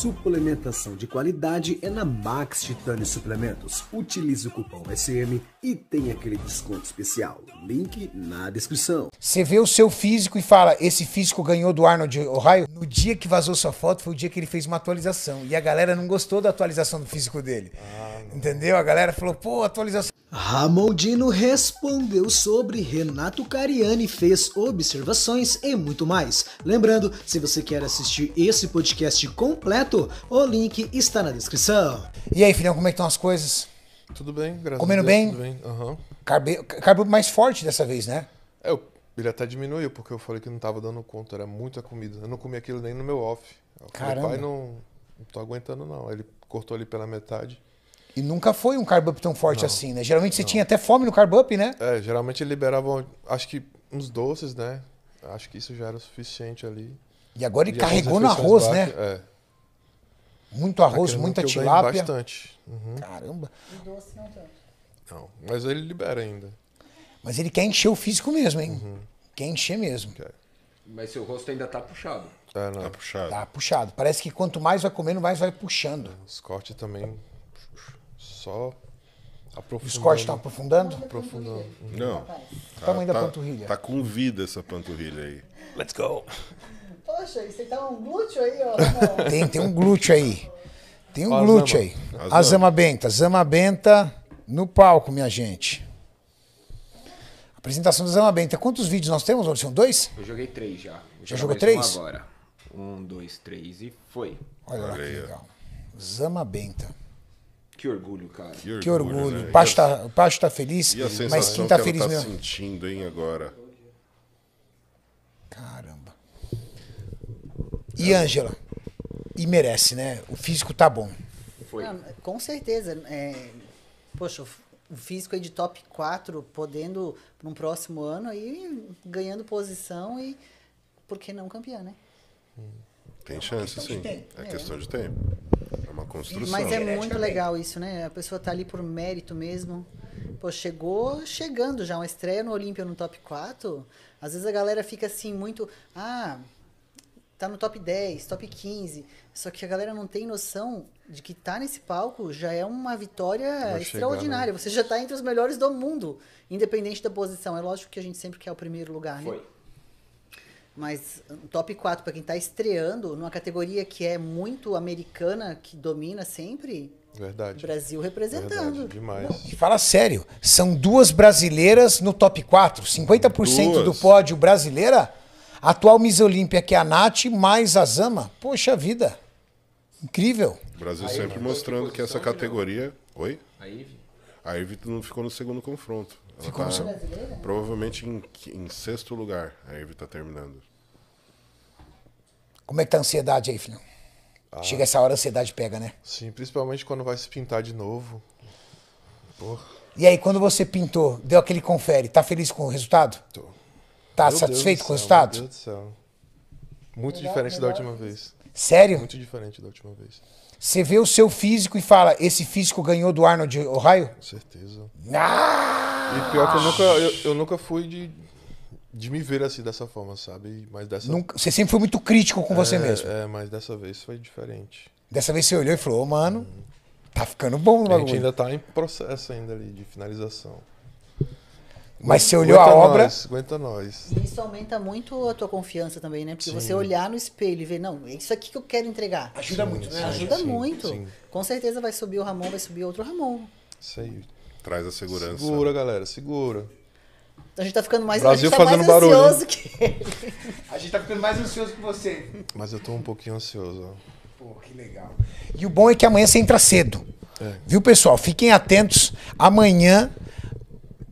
Suplementação de qualidade é na Max Titani Suplementos. Utilize o cupom SM e tem aquele desconto especial. Link na descrição. Você vê o seu físico e fala: esse físico ganhou do Arnold Ohio. No dia que vazou sua foto foi o dia que ele fez uma atualização e a galera não gostou da atualização do físico dele. Ah, Entendeu? A galera falou: pô, atualização. Ramondino respondeu sobre Renato Cariani, fez observações e muito mais. Lembrando, se você quer assistir esse podcast completo, o link está na descrição. E aí, filhão, como é que estão as coisas? Tudo bem, graças Comendo a Deus, bem? Tudo bem, uhum. Carbo mais forte dessa vez, né? É, ele até diminuiu, porque eu falei que não estava dando conta, era muita comida. Eu não comi aquilo nem no meu off. Eu Caramba. pai, não... não tô aguentando não. Ele cortou ali pela metade. E nunca foi um carb up tão forte não, assim, né? Geralmente você tinha até fome no carb up, né? É, geralmente liberavam, acho que uns doces, né? Acho que isso já era o suficiente ali. E agora ele e carregou no arroz, né? É. Muito tá arroz, Naquele muita tilápia. bastante. Uhum. Caramba. E doce não tanto. Não, mas ele libera ainda. Mas ele quer encher o físico mesmo, hein? Uhum. Quer encher mesmo. Mas seu rosto ainda tá puxado. Tá, Tá puxado. Tá puxado. Parece que quanto mais vai comendo, mais vai puxando. Os cortes também só tá aprofundando. O Scott está aprofundando? Aprofundando. Não. Uhum. Tá, o tamanho tá, da panturrilha. Tá com vida essa panturrilha aí. Let's go. Poxa, você tá um glúteo aí, ó. Tem, tem um glúteo aí. Tem um glúteo aí. A Zama Benta. Zama Benta no palco, minha gente. Apresentação da Zama Benta. Quantos vídeos nós temos, Anderson? Dois? Eu joguei três já. Eu já jogou três? Um agora. Um, dois, três e foi. Olha, Olha que legal. Zama Benta. Que orgulho, cara. Que orgulho. Que orgulho. Né? Pacho, tá, Pacho tá feliz, mas quem tá que feliz tá mesmo? sentindo, hein, agora? Caramba. E Ângela? E merece, né? O físico tá bom. Foi. Não, com certeza. É... Poxa, o físico aí de top 4, podendo num próximo ano aí ganhando posição e por que não campeã, né? Tem é chance, então, sim. é, questão de tempo construção. Mas é muito legal isso, né? A pessoa tá ali por mérito mesmo. Pô, chegou chegando já, uma estreia no Olímpia no top 4. Às vezes a galera fica assim muito. Ah, tá no top 10, top 15. Só que a galera não tem noção de que tá nesse palco já é uma vitória né? extraordinária. né? Você já tá entre os melhores do mundo, independente da posição. É lógico que a gente sempre quer o primeiro lugar, né? Foi. Mas top 4 para quem está estreando numa categoria que é muito americana, que domina sempre. Verdade. Brasil é representando. Verdade, demais. E fala sério, são duas brasileiras no top 4. 50% duas. do pódio brasileira. Atual Miss Olímpia, que é a Nath, mais a Zama. Poxa vida. Incrível. O Brasil sempre né? mostrando que essa né? categoria. Oi? A Ive. A Ive não ficou no segundo confronto. Ficou tá, no seu... Provavelmente em, em, sexto lugar a Ivy tá terminando. Como é que tá a ansiedade aí, filhão? Ah, Chega essa hora, a ansiedade pega, né? Sim, principalmente quando vai se pintar de novo. Porra. E aí, quando você pintou, deu aquele confere, tá feliz com o resultado? Tô. Tá meu satisfeito com o resultado? Meu Deus do céu. Muito melhor, diferente melhor. da última vez. Sério? Muito diferente da última vez. Você vê o seu físico e fala, esse físico ganhou do Arnold Ohio? Com certeza. Ah! E pior que eu nunca, eu, eu nunca fui de, de me ver assim dessa forma, sabe? Mas dessa Nunca, Você sempre foi muito crítico com é, você mesmo. É, mas dessa vez foi diferente. Dessa vez você olhou e falou, oh, mano, hum. tá ficando bom o bagulho. A gente ainda tá em processo ainda ali de finalização. Mas você olhou aguenta a obra. Nós, aguenta nós. E isso aumenta muito a tua confiança também, né? Porque sim. você olhar no espelho e ver, não, é isso aqui que eu quero entregar. Ajuda sim, muito, né? Sim, Ajuda muito. Com certeza vai subir o Ramon, vai subir outro Ramon. Isso aí. Traz a segurança. Segura, galera, segura. Então a gente tá ficando mais, Brasil a tá fazendo mais barulho, ansioso que ele. A gente tá ficando mais ansioso que você. Mas eu tô um pouquinho ansioso. Pô, que legal. E o bom é que amanhã você entra cedo. É. Viu, pessoal? Fiquem atentos. Amanhã,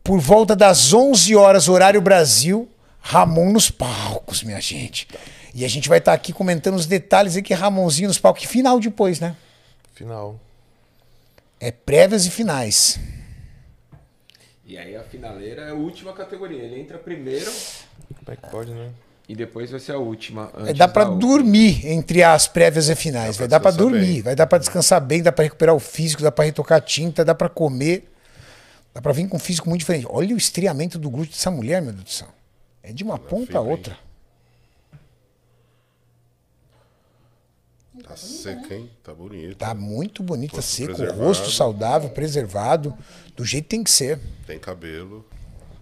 por volta das 11 horas, horário Brasil, Ramon nos palcos, minha gente. E a gente vai estar tá aqui comentando os detalhes aqui, Ramonzinho nos palcos. Final depois, né? Final. É prévias e finais. E aí a finaleira é a última categoria. Ele entra primeiro. É pode, né? E depois vai ser a última. É, dá para dormir entre as prévias e finais. Dá vai dar para dormir, bem. vai dar para descansar bem, dá para recuperar o físico, dá para retocar tinta, dá para comer. Dá para vir com um físico muito diferente. Olha o estreamento do glúteo dessa mulher, meu Deus do céu. É de uma Ela é ponta a outra. Tá, tá hein? Tá bonito. Tá muito bonito, tá seco, preservado. rosto saudável, preservado, do jeito que tem que ser. Tem cabelo.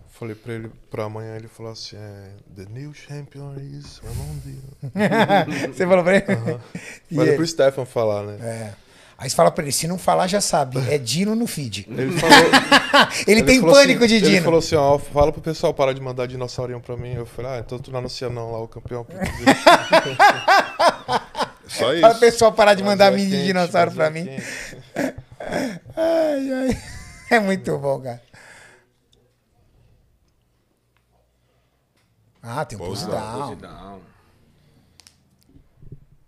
Falei pra ele, pra amanhã ele falou assim: é, The new champion is Ramon Você falou pra ele? Uhum. -huh. Mas é é. pro Stefan falar, né? É. Aí você fala pra ele, se não falar, já sabe. É Dino no feed. Ele, falou, ele, ele tem assim- pânico assim, de Dino. Ele falou assim, ó, fala pro pessoal parar de mandar dinossaurinho pra mim. Eu falei, ah, então tu não anuncia não lá o campeão. Só é, isso. Para o pessoal parar de mandar é mini quente, dinossauro pra é mim. ai, ai. É muito bom, cara. Ah, tem um pose down. down.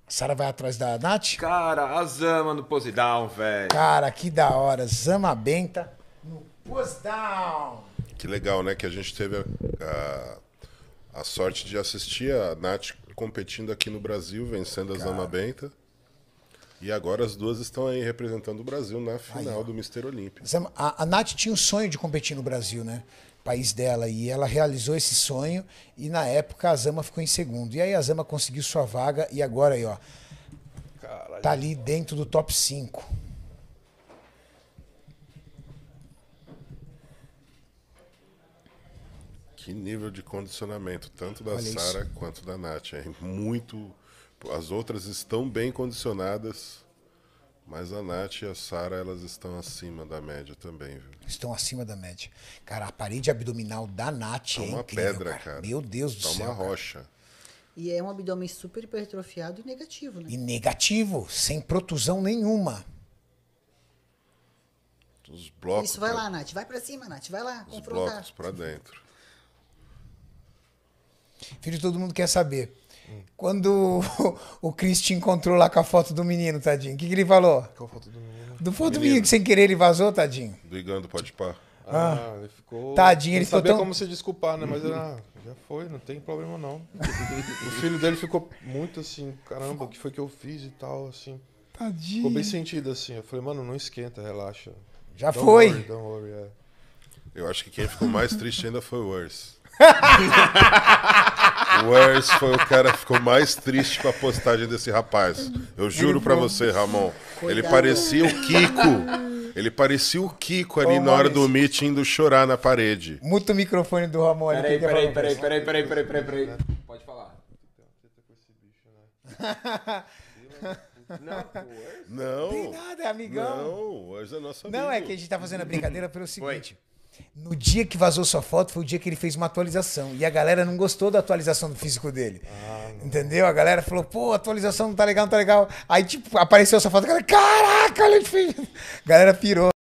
A Sara vai atrás da Nath? Cara, a Zama no pose down, velho. Cara, que da hora. Zama Benta no pose down. Que legal, né? Que a gente teve a, a, a sorte de assistir a Nath competindo aqui no Brasil, vencendo a Zama Benta. E agora as duas estão aí representando o Brasil na final Aí, do Mister Olímpico. É a, a Nath tinha um sonho de competir no Brasil, né? País dela. E ela realizou esse sonho. E na época a Zama ficou em segundo. E aí a Zama conseguiu sua vaga. E agora aí, ó. Tá ali dentro do top 5. Que nível de condicionamento, tanto da Sara quanto da Nath. É muito. As outras estão bem condicionadas, mas a Nath e a Sara elas estão acima da média também, viu? Estão acima da média. Cara, a parede abdominal da Nath tá é uma incrível, pedra, cara. cara. Meu Deus do tá céu. É uma rocha. Cara. E é um abdômen super hipertrofiado e negativo, né? E negativo, sem protusão nenhuma. Os blocos. Isso, vai pra... lá, Nath. Vai pra cima, Nath. Vai lá, Os Blocos pra dentro. Filho, todo mundo quer saber. Hum. Quando o, o Chris te encontrou lá com a foto do menino, tadinho, o que, que ele falou? Qual foto do menino? Do foto do menino que sem querer ele vazou, tadinho. Brigando, pode pá. Ah, ah, ele ficou. Tadinho, ele ficou. Sabia tão... como se desculpar, né? Mas era. Já foi, não tem problema não. o filho dele ficou muito assim, caramba, o que foi que eu fiz e tal, assim. Tadinho. Ficou bem sentido assim. Eu falei, mano, não esquenta, relaxa. Já don't foi. Worry, worry, é. Eu acho que quem ficou mais triste ainda foi o Worse. O Ers foi o cara que ficou mais triste com a postagem desse rapaz. Eu juro pra você, Ramon. Ele parecia o Kiko. Ele parecia o Kiko ali Ô, na hora do meeting do chorar na parede. Muito microfone do Ramon ali. Peraí, peraí, peraí, peraí, peraí, peraí, peraí, peraí. Pode falar. Não, Não. Não tem nada, amigão. Não, o Ers é nosso amigo. Não, é que a gente tá fazendo a brincadeira pelo seguinte. No dia que vazou sua foto foi o dia que ele fez uma atualização. E a galera não gostou da atualização do físico dele. Ah, entendeu? A galera falou, pô, atualização não tá legal, não tá legal. Aí, tipo, apareceu essa foto, a galera, caraca, ele fez. A galera pirou.